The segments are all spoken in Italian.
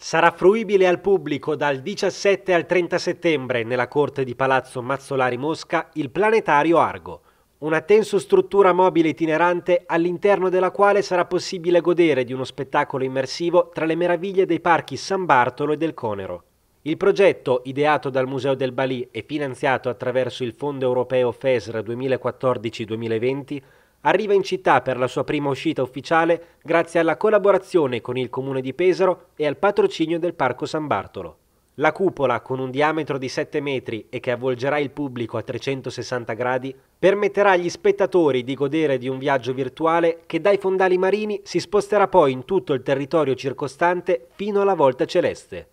sarà fruibile al pubblico dal 17 al 30 settembre nella corte di Palazzo Mazzolari Mosca il planetario Argo, una struttura mobile itinerante all'interno della quale sarà possibile godere di uno spettacolo immersivo tra le meraviglie dei parchi San Bartolo e del Conero. Il progetto, ideato dal Museo del Balì e finanziato attraverso il Fondo europeo FESR 2014-2020, arriva in città per la sua prima uscita ufficiale grazie alla collaborazione con il Comune di Pesaro e al patrocinio del Parco San Bartolo. La cupola, con un diametro di 7 metri e che avvolgerà il pubblico a 360 gradi, permetterà agli spettatori di godere di un viaggio virtuale che dai fondali marini si sposterà poi in tutto il territorio circostante fino alla volta celeste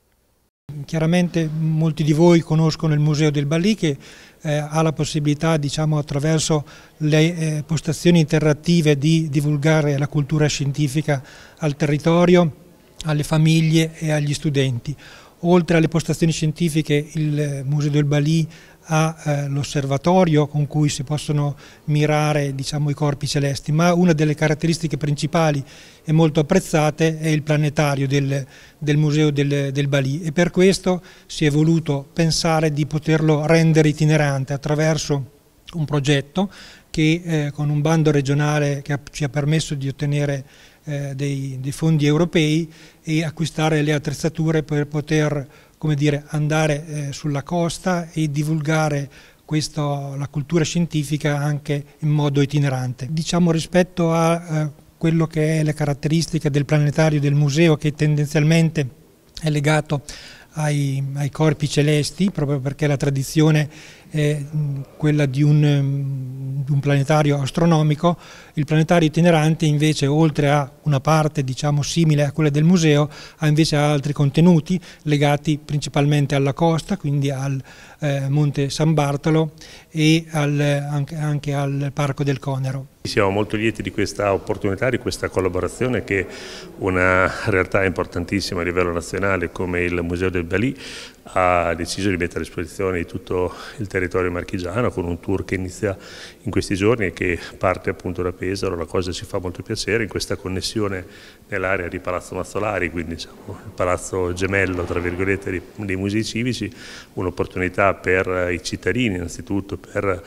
chiaramente molti di voi conoscono il Museo del Ballì che eh, ha la possibilità diciamo, attraverso le eh, postazioni interattive di divulgare la cultura scientifica al territorio, alle famiglie e agli studenti. Oltre alle postazioni scientifiche il eh, Museo del Ballì all'osservatorio eh, con cui si possono mirare diciamo, i corpi celesti, ma una delle caratteristiche principali e molto apprezzate è il planetario del, del Museo del, del Bali e per questo si è voluto pensare di poterlo rendere itinerante attraverso un progetto che eh, con un bando regionale che ci ha permesso di ottenere eh, dei, dei fondi europei e acquistare le attrezzature per poter come dire, andare eh, sulla costa e divulgare questo, la cultura scientifica anche in modo itinerante. Diciamo rispetto a eh, quello che è le caratteristiche del planetario del museo che tendenzialmente è legato ai, ai corpi celesti, proprio perché la tradizione è quella di un, di un planetario astronomico, il planetario itinerante invece oltre a una parte diciamo simile a quella del museo ha invece altri contenuti legati principalmente alla costa, quindi al eh, Monte San Bartolo e al, anche, anche al Parco del Conero. Siamo molto lieti di questa opportunità, di questa collaborazione che una realtà importantissima a livello nazionale come il Museo del Bali ha deciso di mettere a disposizione di tutto il territorio marchigiano con un tour che inizia in questi giorni e che parte appunto da Pesaro, la cosa ci fa molto piacere in questa connessione nell'area di Palazzo Mazzolari, quindi diciamo, il palazzo gemello tra virgolette dei musei civici, un'opportunità per i cittadini innanzitutto, per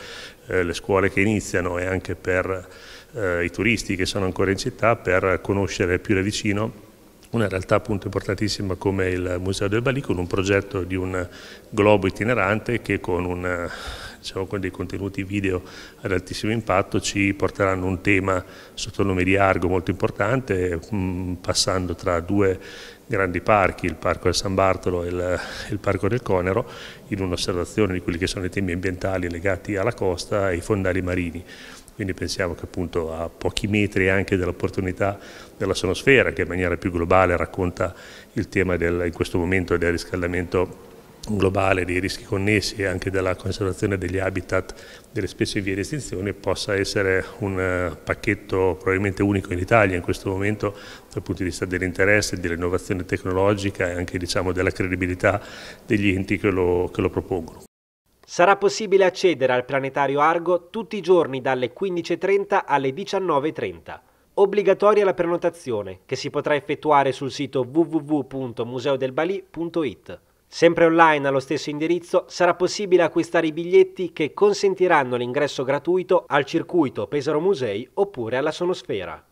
eh, le scuole che iniziano e anche per eh, i turisti che sono ancora in città per conoscere più da vicino una realtà appunto importantissima come il Museo del Balì con un progetto di un globo itinerante che con un diciamo, con dei contenuti video ad altissimo impatto, ci porteranno un tema sotto il nome di Argo molto importante, mh, mm, passando tra due grandi parchi, il Parco del San Bartolo e il, il, Parco del Conero, in un'osservazione di quelli che sono i temi ambientali legati alla costa e ai fondali marini. Quindi pensiamo che appunto a pochi metri anche dell'opportunità della sonosfera, che in maniera più globale racconta il tema del, in questo momento del riscaldamento globale dei rischi connessi anche della conservazione degli habitat delle specie in via di estinzione possa essere un eh, pacchetto probabilmente unico in Italia in questo momento dal punto di vista dell'interesse, dell'innovazione tecnologica e anche diciamo, della credibilità degli enti che lo, che lo propongono. Sarà possibile accedere al planetario Argo tutti i giorni dalle 15.30 alle 19.30 obbligatoria la prenotazione, che si potrà effettuare sul sito www.museodelbali.it. Sempre online allo stesso indirizzo sarà possibile acquistare i biglietti che consentiranno l'ingresso gratuito al circuito Pesaro Musei oppure alla Sonosfera.